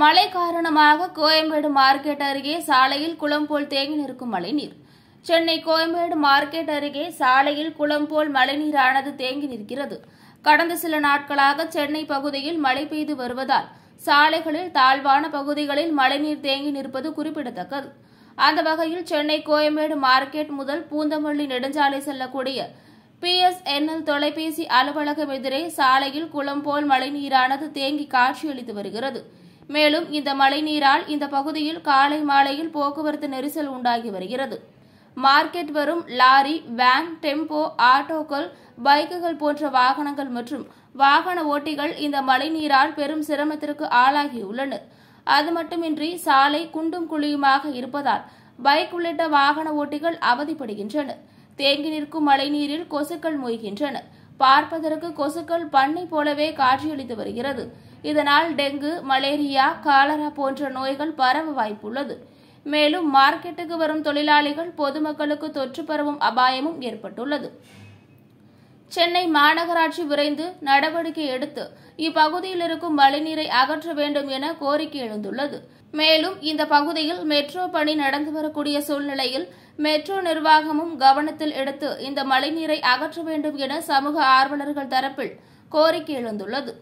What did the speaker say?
மழை காரணமாக கோயம்பேடு மார்க்கெட் அருகே சாலையில் குளம் போல் தேங்கி நிற்கும் மழைநீர் சென்னை கோயம்பேடு மார்க்கெட் அருகே சாலையில் குளம் போல் மழைநீரானது தேங்கி நிற்கிறது கடந்த சில நாட்களாக சென்னை பகுதியில் மழை பெய்து வருவதால் சாலைகளில் தாழ்வான பகுதிகளில் மழைநீர் தேங்கி நிற்பது குறிப்பிடத்தக்கது அந்த வகையில் சென்னை கோயம்பேடு மார்க்கெட் முதல் பூந்தமல்லி நெடுஞ்சாலை செல்லக்கூடிய பிஎஸ்என்எல் தொலைபேசி அலுவலகம் எதிரே சாலையில் குளம் போல் மழைநீரானது தேங்கி காட்சியளித்து வருகிறது மேலும் இந்த மழைநீரால் இந்த பகுதியில் காலை மாலையில் போக்குவரத்து நெரிசல் உண்டாகி வருகிறது மார்க்கெட் வரும் லாரி வேன் டெம்போ ஆட்டோக்கள் பைக்குகள் போன்ற வாகனங்கள் மற்றும் வாகன ஓட்டிகள் இந்த மழைநீரால் பெரும் சிரமத்திற்கு ஆளாகியுள்ளனர் அது மட்டுமின்றி சாலை குண்டும் குழியுமாக இருப்பதால் பைக் உள்ளிட்ட வாகன ஓட்டிகள் அவதிப்படுகின்றனர் தேங்கி நிற்கும் மழைநீரில் கொசுக்கள் மூய்கின்றன பார்ப்பதற்கு கொசுக்கள் பண்ணை போலவே காட்சியளித்து வருகிறது இதனால் டெங்கு மலேரியா காலரா போன்ற நோய்கள் பரவ வாய்ப்புள்ளது மேலும் மார்க்கெட்டுக்கு வரும் தொழிலாளிகள் பொதுமக்களுக்கு தொற்று பரவும் அபாயமும் ஏற்பட்டுள்ளது சென்னை மாநகராட்சி விரைந்து நடவடிக்கை எடுத்து இப்பகுதியில் இருக்கும் மழைநீரை அகற்ற வேண்டும் என கோரிக்கை எழுந்துள்ளது மேலும் இந்த பகுதியில் மெட்ரோ பணி நடந்து வரக்கூடிய சூழ்நிலையில் மெட்ரோ நிர்வாகமும் கவனத்தில் எடுத்து இந்த மழைநீரை அகற்ற வேண்டும் என சமூக ஆர்வலர்கள் தரப்பில் கோரிக்கை எழுந்துள்ளது